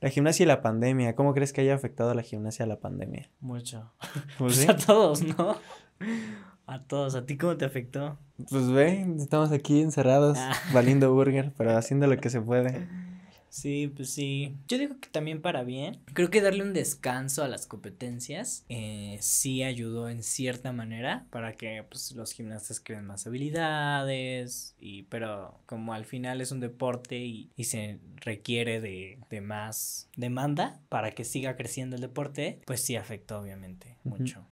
La gimnasia y la pandemia, ¿cómo crees que haya afectado la gimnasia a la pandemia? Mucho. Pues, pues a todos, ¿no? A todos, ¿a ti cómo te afectó? Pues ve, estamos aquí encerrados, ah. valiendo burger, pero haciendo lo que se puede. Sí, pues sí. Yo digo que también para bien. Creo que darle un descanso a las competencias eh, sí ayudó en cierta manera para que pues, los gimnastas creen más habilidades, y, pero como al final es un deporte y, se requiere de, de, más demanda para que siga creciendo el deporte, pues sí afectó obviamente mucho.